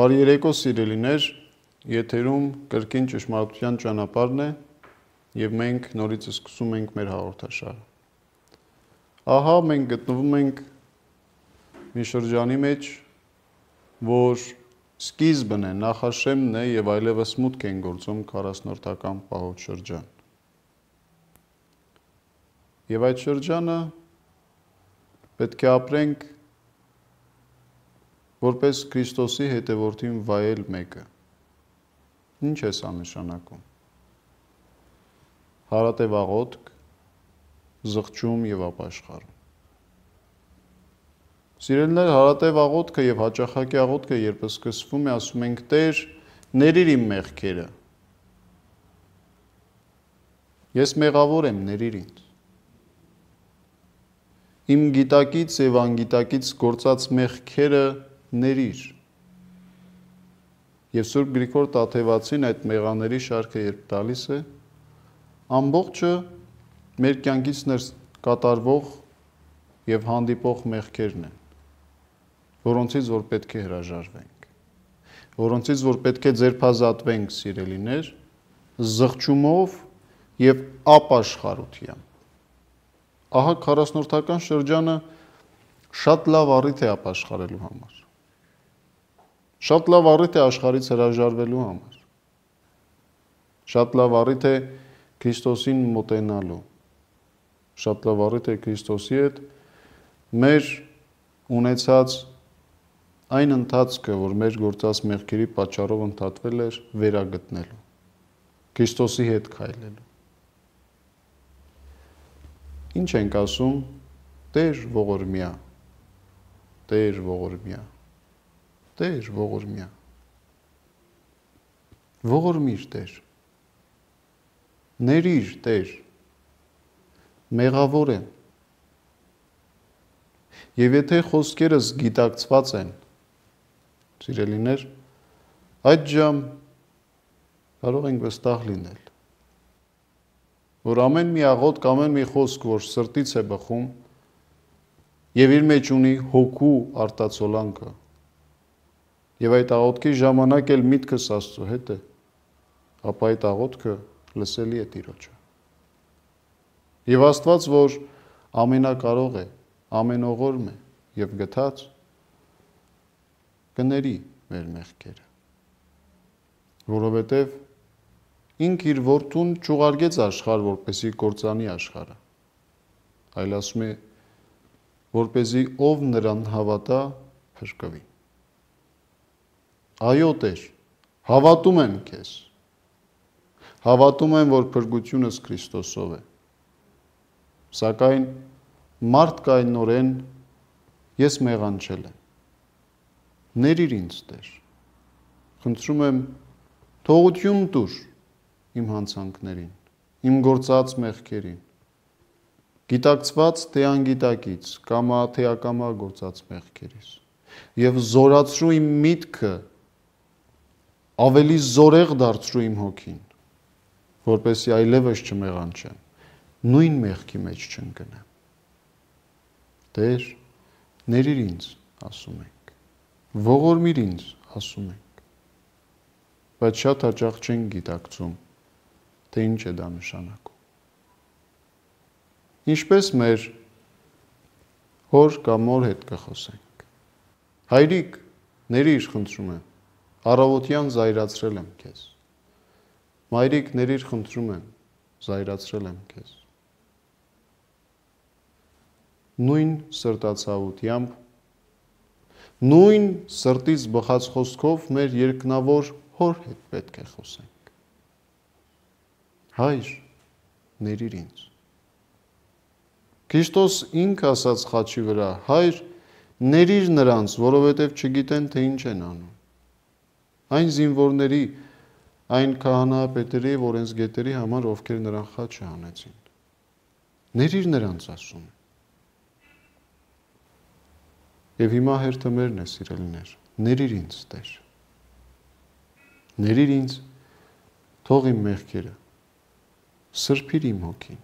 Բարի երեկո սիրելիներ, եթերում կրկին ճշմարտության ճանապարհն է եւ մենք նորից սկսում ենք մեր հաղորդաշարը։ Ահա մենք գտնվում ենք մի շրջանի մեջ, որ սկիզբն է, նախաշեմն է եւ այլևս մուտք են գործում 40-նորդական պահոց շրջան։ Եվ այդ շրջանը պետք է ապրենք որպես Քրիստոսի հետևորդին վայել մեկը։ Ինչ է սա նշանակում։ Հարատևաղոտք, զղջում եւ ապաշխարում։ Սիրելիներ, հարատևաղոտքը եւ հաճախակի աղոտքը երբ սկսվում է, ասում ենք Տեր, ներիր իմ մեղքերը։ Ես մեղավոր եմ, ներիր ինձ իմ գիտակից եւ անգիտակից գործած մեղքերը ներիր։ Եվ Սուրբ Գրիգոր Տաթևացին այդ մեղաների շարքը երբ տալիս է, ամբողջը մեր կյանքից ներս կատարվող եւ հանդիպող մեղքերն են, որոնցից որ պետք է հրաժարվենք, որոնցից որ պետք է ձերբազատվենք, սիրելիներ, զղջումով եւ ապաշխարությամբ։ Ահա 40-ական շրջանը շատ լավ առիթ է ապաշխարելու համար։ Շատ լավ առիթ է աշխարից հրաժարվելու համար։ Շատ լավ առիթ է Քրիստոսին մոտենալու։ Շատ լավ առիթ է Քրիստոսի հետ մեր ունեցած այն ընթացքը, որ մեր գործած մեղքերի պատճառով ընդհատվել էր, վերագտնելու։ Քրիստոսի հետ քայլելու։ Ինչ ենք ասում Տեր ողորմյա։ Տեր ողորմյա։ Տեր ողորմյա։ Ողորմիր Տեր։ Ներիր Տեր։ Մեղավոր եմ։ Եվ եթե խոսքերս գիտակցված են, սիրելիներ, այդ ժամ կարող ենք վստահ լինել, որ ամեն մի աղոտ կամ ամեն մի խոսք, որ սրտից է բխում, եւ իր մեջ ունի հոգու արտացոլանքը, Եվ այդ աղոթքի ժամանակ էլ միտքս Աստծո հետ է, ապա այդ աղոթքը լսելի է Տիրոջը։ Եվ Աստված, որ ամենակարող է, ամենողորմ է եւ գտած կների մեր մեղքերը, որովհետեւ ինք իր որդուն ճուղարգեց աշխարհ, որպեսի կործանի աշխարհը։ Այլ ասում է, որ เป զի ով նրան հավատա, փրկվի։ Այո, Տեր, հավատում եմ քեզ։ Հավատում եմ, որ փրկությունս Քրիստոսով է։ Սակայն մարդ կայնորեն ես մեղանչել եմ։ Ներիր ինձ, Տեր։ Խնդրում եմ թողություն տուր իմ հանցանքներին, իմ գործած մեղքերին։ Գիտակցված թե անգիտակից, կամ թե ակամա գործած մեղքերից։ Եվ զորացրու իմ միտքը ավելի զորեղ դարձրու իմ հոգին, որպեսի այլևս չմեղանչեմ, նույն մեղքի մեջ չընկնեմ։ Տեր, ներիր ինձ, ասում ենք։ Ողորմիր ինձ, ասում ենք։ Բայց շատ հաճախ չեն գիտակցում, թե ինչ է դա նշանակում։ Ինչպես մեր հոր կամ մոր հետ կխոսենք։ Հայրիկ, ներիր, խնդրում եմ Առավոտյան զայրացրել եմ քեզ։ Մայրիկ, ներիր, խնդրում եմ, զայրացրել եմ քեզ։ Նույն սրտացավությամբ նույն սրտից բխած խոսքով մեր երկնավոր հոր հետ պետք է խոսենք։ Հայր, ներիր ինձ։ Քրիստոս ինք ասաց խաչի վրա. հայր, ներիր նրանց, որովհետև չգիտեն թե ինչ են անում այն զինվորների, այն քահանապետերի, օրենսգետերի համար, ովքեր նրան խաչը հանեցին։ Ներիր նրանց ասում։ Եվ հիմա հերթը մերն է, սիրելիներ։ Ներիր ինձ, Տեր։ Ներիր ինձ, թող իմ մեղքերը։ Սրբիր իմ հոգին,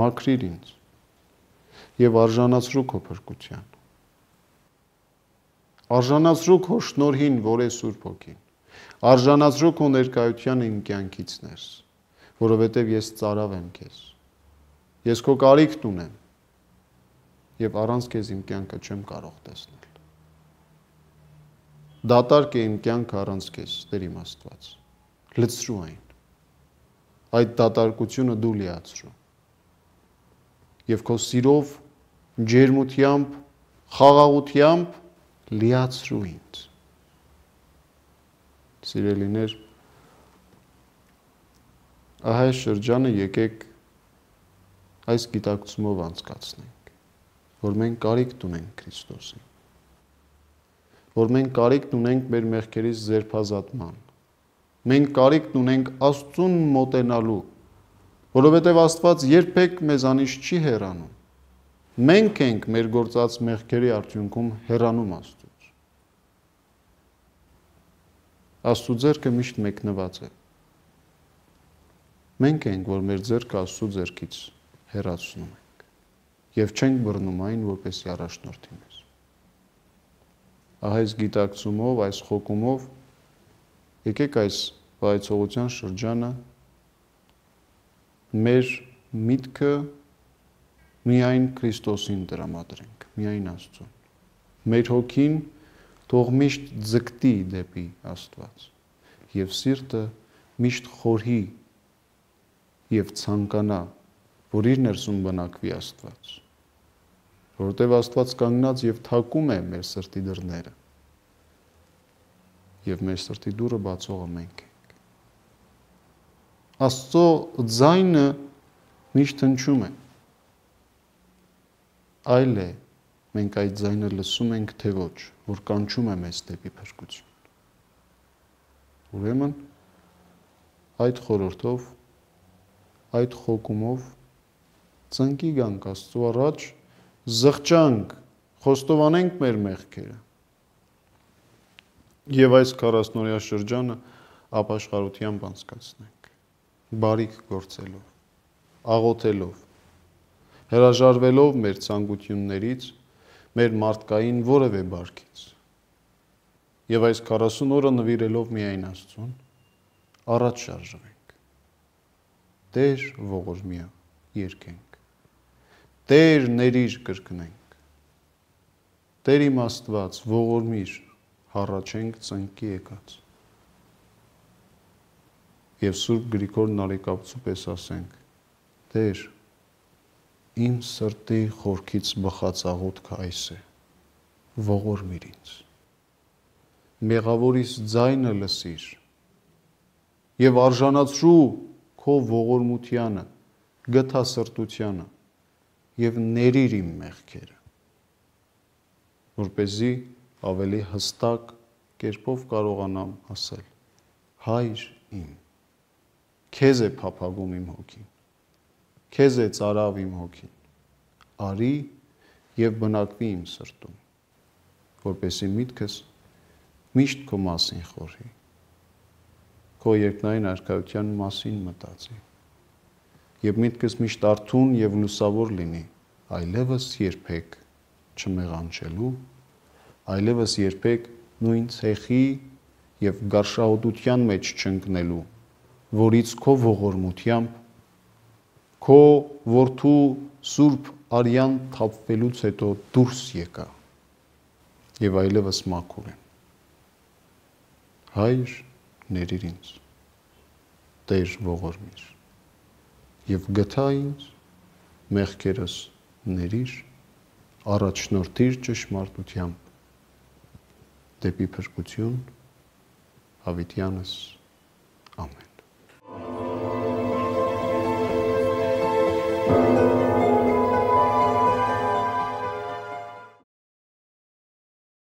մաքրիր ինձ եւ արժանացրու քո փրկության։ Արժանացրու քո շնորհին, որ է Սուրբ Հոգին։ Արժանացրու քո ներկայության իմ կյանքիցներ, որովհետև ես ծարավ եմ քեզ։ Ես քո կարիքն ունեմ։ Եվ առանց քեզ իմ կյանքը չեմ կարող տեսնել։ Դատարկ է իմ կյանքը առանց քեզ, Տեր իմ Աստված։ Լցրու այն։ Այդ դատարկությունը դու լիացրու եւ քո սիրով, ջերմությամբ, խաղաղությամբ լիացրու ինձ։ Սիրելիներ, ահա այս շրջանը եկեք այս գիտակցումով անցկացնենք, որ մենք կարիք ունենք Քրիստոսին, որ մենք կարիք ունենք մեր մեղքերից զերբազատման, մենք կարիք ունենք Աստծուն մոտենալու, որովհետև Աստված երբեք մեզանից չի հեռանում մենք ենք մեր գործած մեղքերի արդյունքում հեռանում Աստծուց։ Աստծո ձեռքը միշտ մեկնված է։ Մենք ենք, որ մեր ձեռքը Աստծո ձեռքից հեռացնում ենք եւ չենք բռնում այն, որպեսի առաջնորդի մեզ։ Ահա այս գիտակցումով, այս խոկումով եկեք այս վայցողության շրջանը մեր միտքը միայն Քրիստոսին տրամադրենք, միայն Աստծուն։ Մեր հոգին թող միշտ ձգտի դեպի Աստված եւ սիրտը միշտ խորհի եւ ցանկանա, որ իր ներսում բնակվի Աստված։ Որովհետեւ Աստված կանգնած եւ թակում է մեր սրտի դռները։ Եվ մեր սրտի դուրը բացողը մենք ենք։ Աստծո ձայնը միշտ հնչում է։ են այլ է մենք այդ ձայնը լսում ենք թե ոչ, որ կանչում է մեզ դեպի փրկություն։ Ուրեմն այդ խորհրդով այդ խոկումով ծնկի գանք Աստծո առաջ, զղճանք, խոստովանենք մեր մեղքերը։ Եվ այս 40-օրյա շրջանը ապաշխարությամբ անցկացնենք։ Բարիք գործելով, աղոթելով, հրաժարվելով մեր ցանկություններից, մեր մարդկային որևէ բարգից։ Եվ այս 40 օրը նվիրելով միայն Աստծուն, առաջ շարժվենք։ Տեր ողորմիա, երկենք։ Տեր ներիր կրկնենք։ Տեր իմ Աստված, ողորմիր, հառաչենք ծնկի եկած։ Եվ Սուրբ Գրիգոր Նարեկապցու պես ասենք. Տեր իմ սրտի խորքից բխած աղոթքը այս է ողորմիր ինձ մեղավորիս ձայնը լսիր եւ արժանացրու քո ողորմությանը գթասրտությանը եւ ներիր իմ մեղքերը որ เป զի ավելի հստակ կերպով կարողանամ ասել հայր իմ քեզ է փափագում իմ հոգին քեզ է ծարավ իմ հոգին արի եւ բնակվի իմ սրտում, որպեսի միտքս միշտ քո մասին խորհի։ Քո երկնային արքայության մասին մտածի։ Եվ միտքս միշտ արթուն եւ լուսավոր լինի, այլևս երբեք չմեղանչելու, այլևս երբեք նույն ցեղի եւ գարշահոտության մեջ չընկնելու, որից քո ողորմությամբ քո որդու Սուրբ արյան թափվելուց հետո դուրս եկա եւ այլևս մաքուր եմ հայր ներիր ինձ տեր ողորմիր եւ գտա ինձ մեղքերս ներիր առաջնորդիր ճշմարտությամբ դեպի փրկություն հավիտյանս ամեն Thank you.